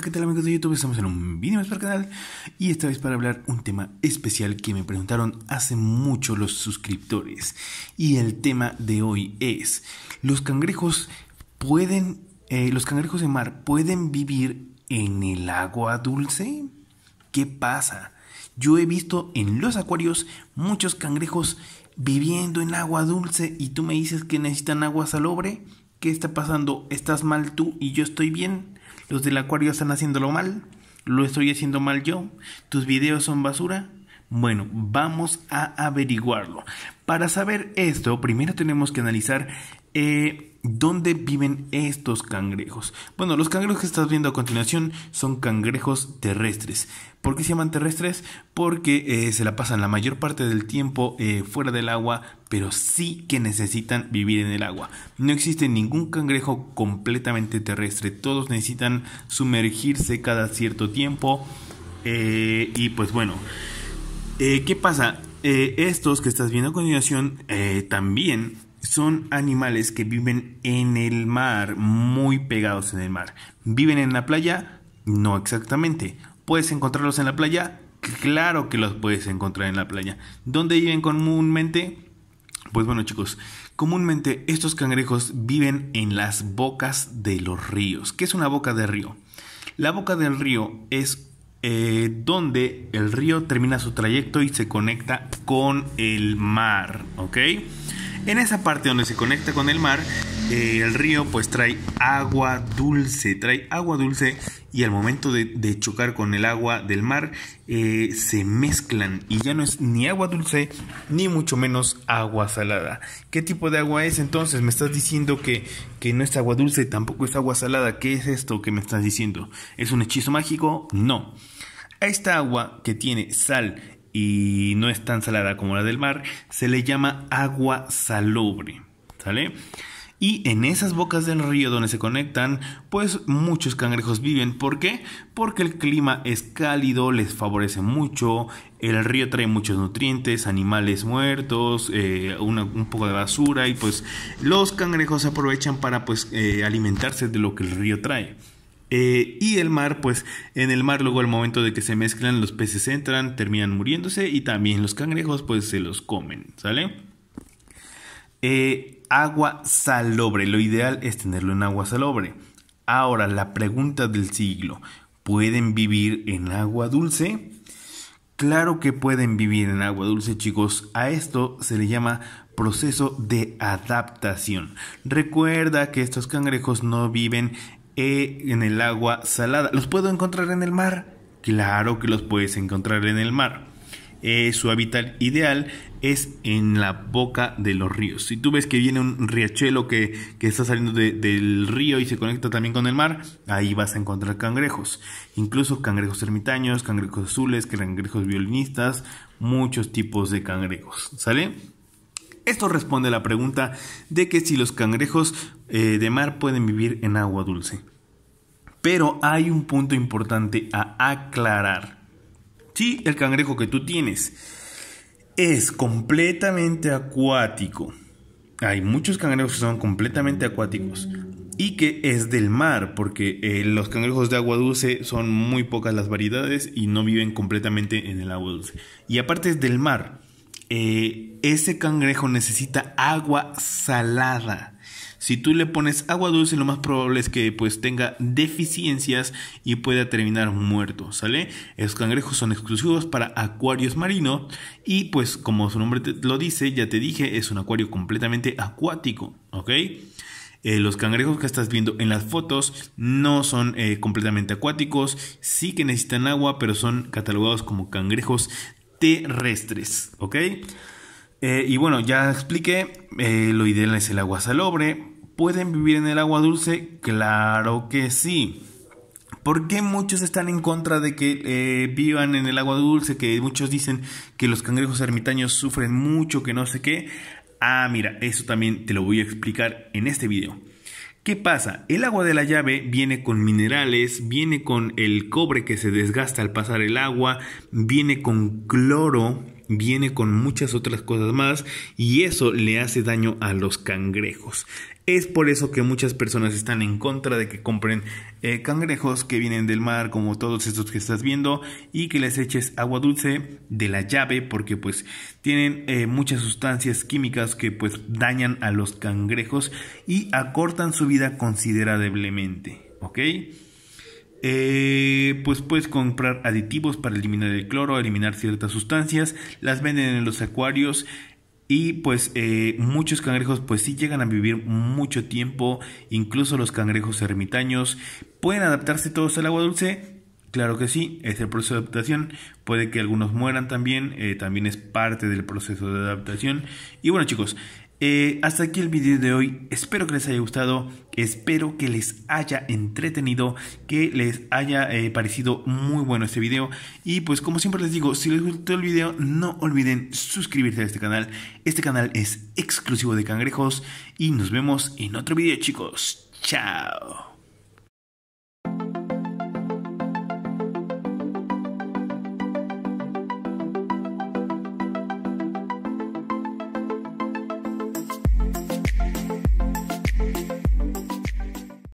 ¿qué tal amigos de YouTube? Estamos en un vídeo más para el canal y esta vez para hablar un tema especial que me preguntaron hace mucho los suscriptores. Y el tema de hoy es, ¿los cangrejos pueden, eh, los cangrejos de mar pueden vivir en el agua dulce? ¿Qué pasa? Yo he visto en los acuarios muchos cangrejos viviendo en agua dulce y tú me dices que necesitan agua salobre. ¿Qué está pasando? ¿Estás mal tú y yo estoy bien? Los del acuario están haciéndolo mal. Lo estoy haciendo mal yo. Tus videos son basura. Bueno, vamos a averiguarlo. Para saber esto, primero tenemos que analizar eh, ¿Dónde viven estos cangrejos? Bueno, los cangrejos que estás viendo a continuación son cangrejos terrestres. ¿Por qué se llaman terrestres? Porque eh, se la pasan la mayor parte del tiempo eh, fuera del agua, pero sí que necesitan vivir en el agua. No existe ningún cangrejo completamente terrestre. Todos necesitan sumergirse cada cierto tiempo. Eh, y pues bueno, ¿qué pasa? estos que estás viendo a continuación también son animales que viven en el mar, muy pegados en el mar. ¿Viven en la playa? No exactamente. ¿Puedes encontrarlos en la playa? Claro que los puedes encontrar en la playa. ¿Dónde viven comúnmente? Pues bueno chicos, comúnmente estos cangrejos viven en las bocas de los ríos. ¿Qué es una boca de río? La boca del río es eh, donde el río termina su trayecto y se conecta con el mar, ¿ok? En esa parte donde se conecta con el mar, eh, el río pues trae agua dulce, trae agua dulce y al momento de, chocar con el agua del mar eh, se mezclan y ya no es ni agua dulce ni mucho menos agua salada. ¿Qué tipo de agua es entonces? Me estás diciendo que, que no es agua dulce, tampoco es agua salada. ¿Qué es esto que me estás diciendo? ¿Es un hechizo mágico? No. A esta agua que tiene sal y no es tan salada como la del mar, se le llama agua salobre, ¿sale? Y en esas bocas del río donde se conectan, pues muchos cangrejos viven. ¿Por qué? Porque el clima es cálido, les favorece mucho, el río trae muchos nutrientes, animales muertos, eh, un poco de basura y pues los cangrejos aprovechan para pues eh, alimentarse de lo que el río trae. Eh, y el mar, pues en el mar luego al momento de que se mezclan los peces entran, terminan muriéndose y también los cangrejos pues se los comen, ¿sale? Eh, agua salobre, lo ideal es tenerlo en agua salobre. Ahora, la pregunta del siglo, ¿pueden vivir en agua dulce? Claro que pueden vivir en agua dulce, chicos. A esto se le llama proceso de adaptación. Recuerda que estos cangrejos no viven e en el agua salada. ¿Los puedo encontrar en el mar? Claro que los puedes encontrar en el mar. Eh, su hábitat ideal es en la boca de los ríos. Si tú ves que viene un riachuelo que, está saliendo del río y se conecta también con el mar, ahí vas a encontrar cangrejos. Incluso cangrejos ermitaños, cangrejos azules, cangrejos violinistas, muchos tipos de cangrejos. ¿Sale? Esto responde a la pregunta de que si los cangrejos eh, de mar pueden vivir en agua dulce. Pero hay un punto importante a aclarar. Si el cangrejo que tú tienes es completamente acuático, hay muchos cangrejos que son completamente acuáticos y que es del mar, porque eh, los cangrejos de agua dulce son muy pocas las variedades y no viven completamente en el agua dulce. Y aparte es del mar. Eh, ese cangrejo necesita agua salada. Si tú le pones agua dulce, lo más probable es que pues tenga deficiencias y pueda terminar muerto, ¿sale? Esos cangrejos son exclusivos para acuarios marinos y pues como su nombre lo dice, ya te dije, es un acuario completamente acuático, ¿ok? Eh, los cangrejos que estás viendo en las fotos no son eh, completamente acuáticos, sí que necesitan agua, pero son catalogados como cangrejos terrestres, ¿ok? Eh, y bueno, ya expliqué, eh, lo ideal es el agua salobre. ¿Pueden vivir en el agua dulce? Claro que sí. ¿Por qué muchos están en contra de que eh, vivan en el agua dulce? Que muchos dicen que los cangrejos ermitaños sufren mucho, que no sé qué. Ah, mira, eso también te lo voy a explicar en este video. ¿Qué pasa? El agua de la llave viene con minerales, viene con el cobre que se desgasta al pasar el agua, viene con cloro, viene con muchas otras cosas más y eso le hace daño a los cangrejos. Es por eso que muchas personas están en contra de que compren eh, cangrejos que vienen del mar, como todos estos que estás viendo, y que les eches agua dulce de la llave, porque pues tienen eh, muchas sustancias químicas que pues dañan a los cangrejos y acortan su vida considerablemente. ¿Ok? Eh, pues puedes comprar aditivos para eliminar el cloro, eliminar ciertas sustancias, las venden en los acuarios y pues eh, muchos cangrejos pues sí llegan a vivir mucho tiempo, incluso los cangrejos ermitaños pueden adaptarse todos al agua dulce, Claro que sí, es el proceso de adaptación. Puede que algunos mueran también, eh, también es parte del proceso de adaptación. Y bueno chicos, eh, hasta aquí el video de hoy. Espero que les haya gustado, espero que les haya entretenido, que les haya eh, parecido muy bueno este video. Y pues como siempre les digo, si les gustó el video, no olviden suscribirse a este canal. Este canal es exclusivo de cangrejos y nos vemos en otro video chicos. Chao.